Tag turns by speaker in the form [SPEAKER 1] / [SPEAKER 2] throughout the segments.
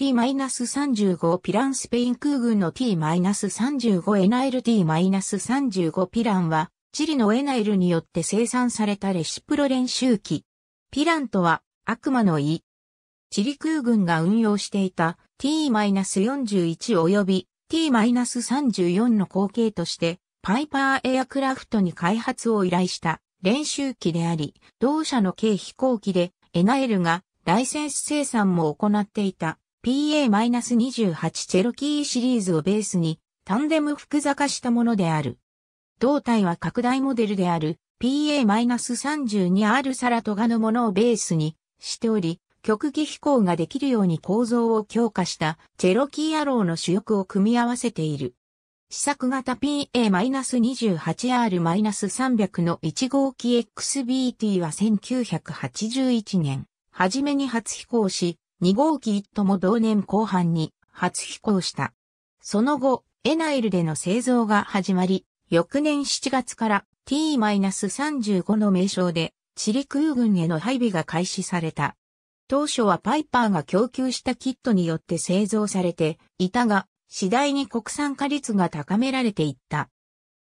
[SPEAKER 1] T-35 ピランスペイン空軍の T-35 エナ T-35 ピランは、チリのエナエルによって生産されたレシプロ練習機。ピランとは、悪魔の意。チリ空軍が運用していた T-41 及び T-34 の後継として、パイパーエアクラフトに開発を依頼した練習機であり、同社の軽飛行機でエナエルがライセンス生産も行っていた PA-28 チェロキーシリーズをベースにタンデム複座化したものである。胴体は拡大モデルである PA-32R サラトガのものをベースにしており、極技飛行ができるように構造を強化したチェロキーアローの主翼を組み合わせている。試作型 PA-28R-300 の1号機 XBT は1981年、初めに初飛行し、2号機1とも同年後半に初飛行した。その後、エナイルでの製造が始まり、翌年7月から T-35 の名称でチリ空軍への配備が開始された。当初はパイパーが供給したキットによって製造されていたが、次第に国産化率が高められていった。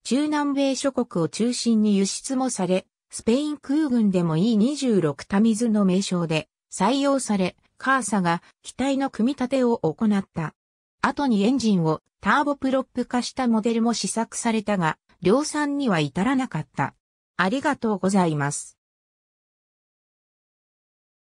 [SPEAKER 1] 中南米諸国を中心に輸出もされ、スペイン空軍でも E26 タミズの名称で採用され、カーサが機体の組み立てを行った。後にエンジンをターボプロップ化したモデルも試作されたが、量産には至らなかった。ありがとうございます。